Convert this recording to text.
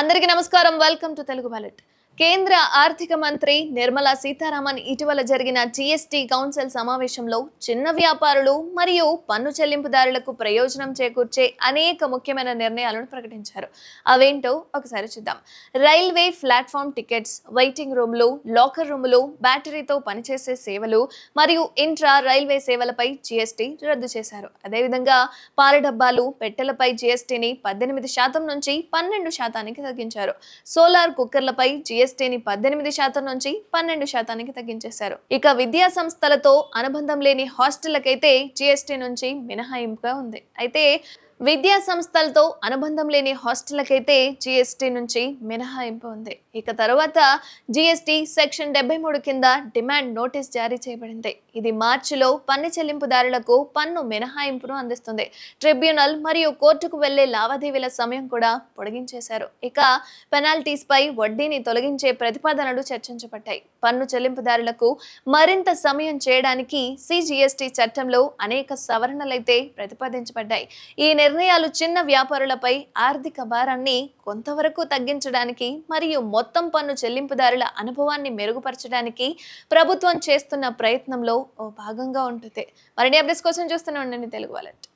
అందరికీ నమస్కారం welcome to Telugu బలెట్ కేంద్ర ఆర్థిక మంత్రి నిర్మలా సీతారామన్ ఇటీవల జరిగిన జిఎస్టి కౌన్సిల్ సమావేశంలో చిన్న వ్యాపారులు మరియు పన్ను చెల్లింపుదారులకు ప్రయోజనం చేకూర్చే అనేక ముఖ్యమైన నిర్ణయాలను ప్రకటించారు అవేంటో ఒకసారి చూద్దాం రైల్వే ప్లాట్ఫామ్ టికెట్స్ వెయిటింగ్ రూమ్లు లాకర్ రూములు బ్యాటరీతో పనిచేసే సేవలు మరియు ఇంట్రా రైల్వే సేవలపై జిఎస్టి రద్దు చేశారు అదేవిధంగా పాల డబ్బాలు పెట్టెలపై జీఎస్టీని పద్దెనిమిది శాతం నుంచి పన్నెండు శాతానికి తగ్గించారు సోలార్ కుక్కర్లపై జీఎస్టీ జీఎస్టీని పద్దెనిమిది శాతం నుంచి పన్నెండు శాతానికి తగ్గించేశారు ఇక విద్యా సంస్థలతో అనుబంధం లేని హాస్టళ్లకైతే జీఎస్టీ నుంచి మినహాయింపుగా ఉంది అయితే విద్యా సంస్థలతో అనుబంధం లేని హాస్టళ్లకైతే జీఎస్టీ నుంచి మినహాయింపు ఉంది ఇక తర్వాత జీఎస్టీ సెక్షన్ డెబ్బై మూడు కింద డిమాండ్ నోటీస్ జారీ చేయబడింది ఇది మార్చిలో పన్ను చెల్లింపుదారులకు పన్ను మినహాయింపును అందిస్తుంది ట్రిబ్యునల్ మరియు కోర్టుకు వెళ్లే లావాదేవీల సమయం కూడా పొడిగించేశారు ఇక పెనాల్టీస్పై వడ్డీని తొలగించే ప్రతిపాదనలు చర్చించబడ్డాయి పన్ను చెల్లింపుదారులకు మరింత సమయం చేయడానికి సిజిఎస్టీ చట్టంలో అనేక సవరణలైతే ప్రతిపాదించబడ్డాయి ఈ నిర్ణయాలు చిన్న వ్యాపారులపై ఆర్థిక భారాన్ని కొంతవరకు తగ్గించడానికి మరియు మొత్తం పన్ను చెల్లింపుదారుల అనుభవాన్ని మెరుగుపరచడానికి ప్రభుత్వం చేస్తున్న ప్రయత్నంలో ఓ భాగంగా ఉంటుంది మరిన్ని అప్డేట్స్ కోసం చూస్తూనే ఉండండి తెలుగు వాలెట్